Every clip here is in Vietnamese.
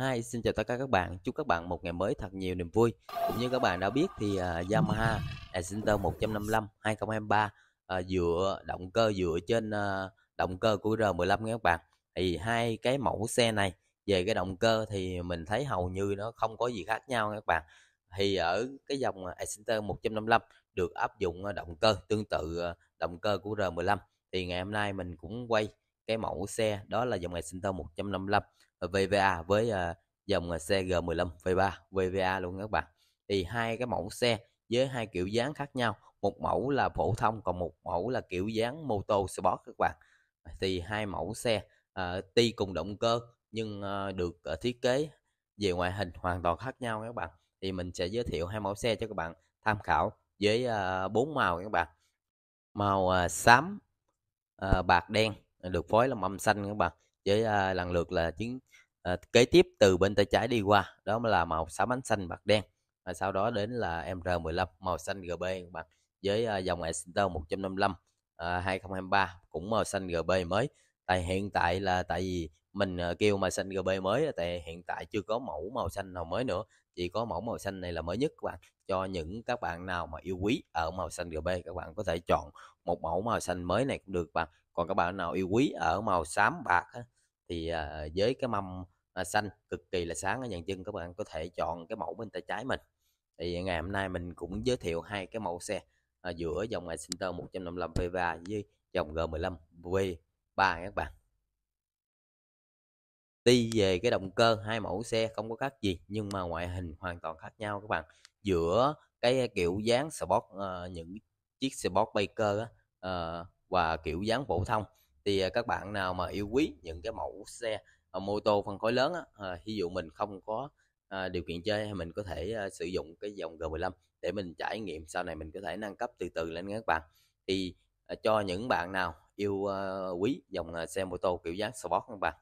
Hi, xin chào tất cả các bạn. Chúc các bạn một ngày mới thật nhiều niềm vui. Cũng như các bạn đã biết thì uh, Yamaha 1 155 2023 uh, dựa động cơ dựa trên uh, động cơ của R15 nha các bạn. Thì hai cái mẫu xe này về cái động cơ thì mình thấy hầu như nó không có gì khác nhau nha các bạn. Thì ở cái dòng 1 155 được áp dụng à, động cơ tương tự động cơ của R15. Thì ngày hôm nay mình cũng quay cái mẫu xe đó là dòng 1 155 Ờ, VVA với uh, dòng ờ, g 15 V3 VVA luôn các bạn thì hai cái mẫu xe với hai kiểu dáng khác nhau một mẫu là phổ thông còn một mẫu là kiểu dáng mô tô sport các bạn thì hai mẫu xe uh, tuy cùng động cơ nhưng uh, được uh, thiết kế về ngoại hình hoàn toàn khác nhau các bạn thì mình sẽ giới thiệu hai mẫu xe cho các bạn tham khảo với bốn uh, màu các bạn màu uh, xám uh, bạc đen được phối làm mâm xanh các bạn với à, lần lượt là chiến à, kế tiếp từ bên tay trái đi qua đó mới là màu xám ánh xanh bạc đen và sau đó đến là MR15 màu xanh GB bằng với à, dòng Exeter 155 à, 2023 cũng màu xanh GB mới tại hiện tại là tại vì mình ờ, kêu màu xanh GB mới ờ, tại hiện tại chưa có mẫu màu xanh nào mới nữa chỉ có mẫu màu xanh này là mới nhất các bạn cho những các bạn nào mà yêu quý ở màu xanh GB các bạn có thể chọn một mẫu màu xanh mới này cũng được bạn còn các bạn nào yêu quý ở màu xám bạc thì ờ, với cái mâm ờ, xanh cực kỳ là sáng ở dàn chân các bạn có thể chọn cái mẫu bên tay trái mình thì ngày hôm nay mình cũng giới thiệu hai cái mẫu xe ờ, giữa dòng ngoại Excenter 155 V3 với dòng G15 V3 các bạn đi về cái động cơ hai mẫu xe không có khác gì nhưng mà ngoại hình hoàn toàn khác nhau các bạn. Giữa cái kiểu dáng sport uh, những chiếc sport biker uh, và kiểu dáng phổ thông thì à, các bạn nào mà yêu quý những cái mẫu xe à, mô tô phân khối lớn á, ví à, dụ mình không có điều kiện chơi thì mình có thể sử dụng cái dòng G15 để mình trải nghiệm sau này mình có thể nâng cấp từ từ lên các bạn thì cho những bạn nào yêu quý dòng xe mô tô kiểu dáng sport các bạn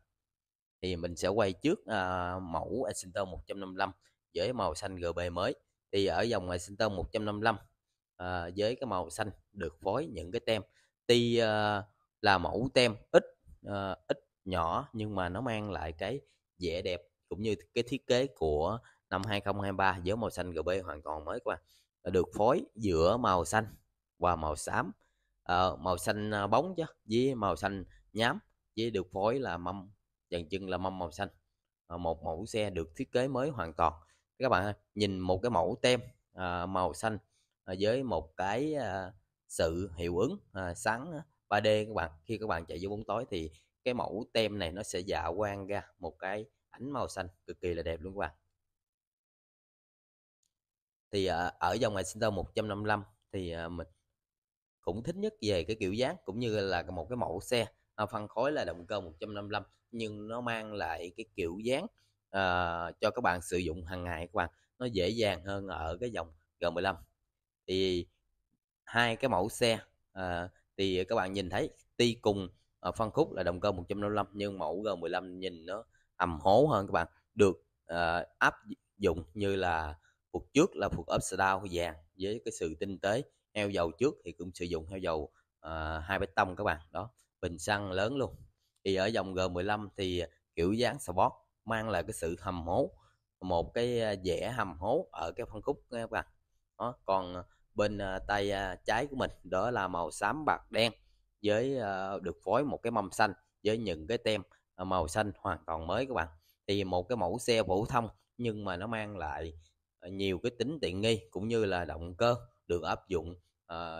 thì mình sẽ quay trước à, mẫu Excenter 155 với màu xanh GB mới thì ở dòng Excenter 155 à, với cái màu xanh được phối những cái tem ti à, là mẫu tem ít uh, ít nhỏ nhưng mà nó mang lại cái vẻ đẹp cũng như cái thiết kế của năm 2023 với màu xanh GB hoàn toàn mới các bạn được phối giữa màu xanh và màu xám à, màu xanh ờ, bóng chứ với màu xanh nhám với được phối là mâm dàn chân là mâm màu xanh à, một mẫu xe được thiết kế mới hoàn toàn các bạn nhìn một cái mẫu tem à, màu xanh à, với một cái à, sự hiệu ứng à, sáng 3D các bạn khi các bạn chạy vô bóng tối thì cái mẫu tem này nó sẽ dạ quang ra một cái ánh màu xanh cực kỳ là đẹp luôn các bạn thì ở, ờ, ở dòng Exeter 155 thì ờ, mình cũng thích nhất về cái kiểu dáng cũng như là một cái mẫu xe ờ, phân khối là động cơ 155 nhưng nó mang lại cái kiểu dáng uh, cho các bạn sử dụng hàng ngày các bạn nó dễ dàng hơn ở cái dòng G15 thì hai cái mẫu xe uh, thì các bạn nhìn thấy tuy cùng ờ, phân khúc là động cơ 155 nhưng mẫu G15 nhìn nó ầm hố hơn các bạn được uh, áp dụng như là phục trước là phục upside vàng với cái sự tinh tế heo dầu trước thì cũng sử dụng heo dầu ờ, hai uh, bê tông các bạn đó bình xăng lớn luôn thì ở dòng G15 thì kiểu dáng sport mang lại cái sự hầm hố một cái vẻ hầm hố ở cái phân khúc các bạn đó còn bên à, tay à, trái của mình đó là màu xám bạc đen với à, được phối một cái mâm xanh với những cái tem màu xanh hoàn toàn mới các bạn thì một cái mẫu xe phổ thông nhưng mà nó mang lại nhiều cái tính tiện nghi cũng như là động cơ được áp dụng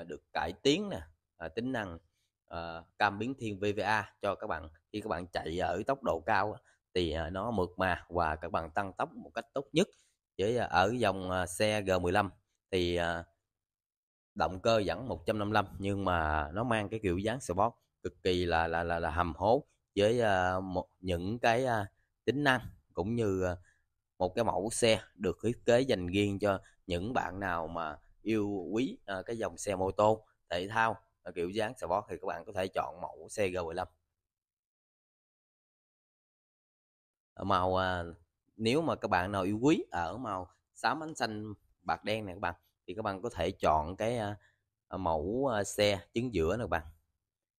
được cải tiến nè tính năng cam biến thiên VVA cho các bạn khi các bạn chạy ở tốc độ cao thì nó mượt mà và các bạn tăng tốc một cách tốt nhất với ở dòng xe G15 thì động cơ vẫn 155 nhưng mà nó mang cái kiểu dáng sport cực kỳ là là là, là hầm hố với uh, một những cái uh, tính năng cũng như uh, một cái mẫu xe được thiết kế dành riêng cho những bạn nào mà yêu quý uh, cái dòng xe mô tô thể thao uh, kiểu dáng sport thì các bạn có thể chọn mẫu xe G15 ở màu uh, nếu mà các bạn nào yêu quý ở màu xám ánh xanh bạc đen này các bạn thì các bạn có thể chọn cái à, à, mẫu à, xe trứng giữa này các bạn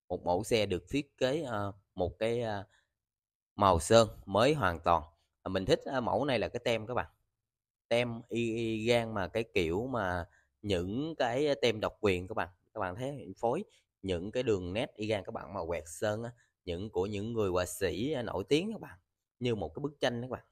một mẫu xe được thiết kế một cái màu sơn mới hoàn toàn mình thích mẫu này là cái tem các bạn tem y, gan mà cái kiểu mà những cái tem độc quyền các bạn các bạn thấy phối những cái đường nét y gan các bạn mà quẹt sơn những của những người họa sĩ nổi tiếng các bạn như một cái bức tranh các bạn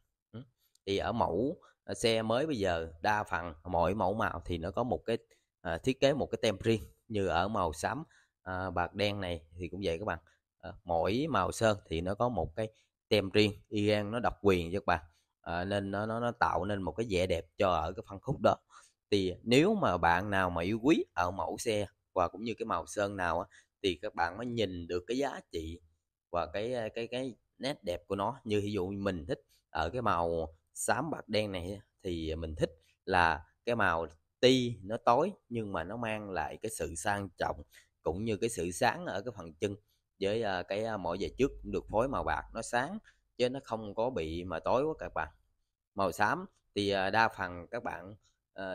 thì ở mẫu Ờ, xe mới bây giờ đa phần mỗi mẫu màu thì nó có một cái à, thiết kế một cái tem riêng như ở màu xám à, bạc đen này thì cũng vậy các bạn à, mỗi màu sơn thì nó có một cái tem riêng Iran nó độc quyền cho các bạn à, nên nó, nó nó tạo nên một cái vẻ đẹp cho ở cái phân khúc đó thì nếu mà bạn nào mà yêu quý ở mẫu xe và cũng như cái màu sơn nào á, thì các bạn mới nhìn được cái giá trị và cái cái cái nét đẹp của nó như ví dụ mình thích ở cái màu xám bạc đen này thì mình thích là cái màu ti nó tối nhưng mà nó mang lại cái sự sang trọng cũng như cái sự sáng ở cái phần chân với ờ, cái ờ, mỗi giày trước cũng được phối màu bạc nó sáng chứ nó không có bị mà tối quá các bạn màu xám thì ờ, đa phần các bạn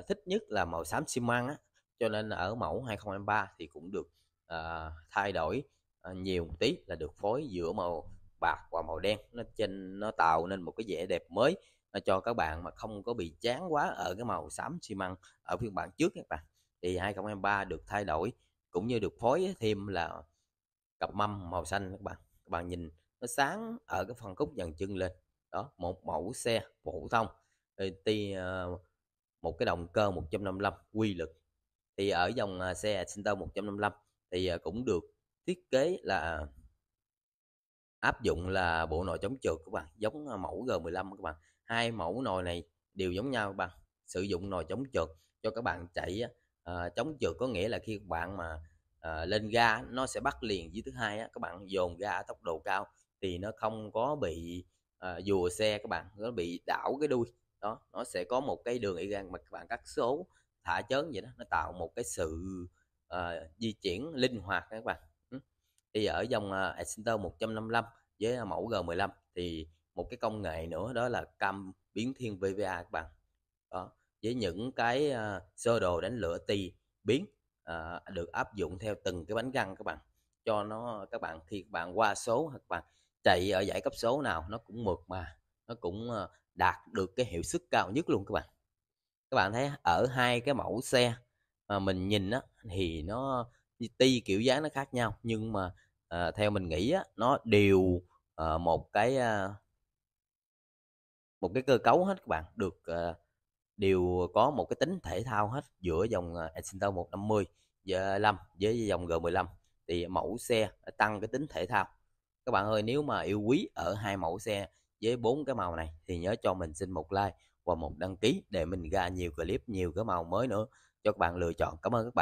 thích nhất là màu xám xi măng á cho nên ở mẫu 2023 thì cũng được uh, thay đổi uh, nhiều một tí là được phối giữa màu bạc và màu đen nó trên nó tạo nên một cái vẻ đẹp mới Ờ, cho các bạn mà không có bị chán quá ở cái màu xám xi măng ở phiên bản trước các bạn thì 2023 được thay đổi cũng như được phối thêm là cặp mâm màu xanh các bạn các bạn nhìn nó sáng ở cái phần khúc dần chân lên đó một mẫu xe phổ thông thì ờ, một cái động cơ 155 quy lực thì ở dòng ờ, xe Center 155 thì cũng được thiết kế là áp dụng là bộ nội chống trượt các bạn giống mẫu G15 các bạn hai mẫu nồi này đều giống nhau bằng sử dụng nồi chống trượt cho các bạn chạy à, ờ, chống trượt có nghĩa là khi các bạn mà à, lên ga nó sẽ bắt liền với thứ hai á, các bạn dồn ga tốc độ cao thì nó không có bị à, dùa xe các bạn nó bị đảo cái đuôi đó nó sẽ có một cái đường y gan mà các bạn cắt số thả chớn vậy đó nó tạo một cái sự à, di chuyển linh hoạt các bạn thì ở dòng Excenter 155 với mẫu G15 thì một cái công nghệ nữa đó là cam biến thiên VVA các bạn đó với những cái uh, sơ đồ đánh lửa ti biến uh, được áp dụng theo từng cái bánh găng các bạn cho nó các bạn khi các bạn qua số các bạn chạy ở giải cấp số nào nó cũng mượt mà nó cũng uh, đạt được cái hiệu suất cao nhất luôn các bạn các bạn thấy ở hai cái mẫu xe mà mình nhìn á thì nó ti kiểu dáng nó khác nhau nhưng mà à, theo mình nghĩ á nó đều à, một cái à, một cái cơ cấu hết các bạn được uh, đều có một cái tính thể thao hết giữa dòng Excenter 150 và 5 với dòng G15 thì mẫu xe ờ, tăng cái tính thể thao các bạn ơi nếu mà yêu quý ở hai mẫu xe với bốn cái màu này thì nhớ cho mình xin một like và một đăng ký để mình ra nhiều clip nhiều cái màu mới nữa cho các bạn lựa chọn cảm ơn các bạn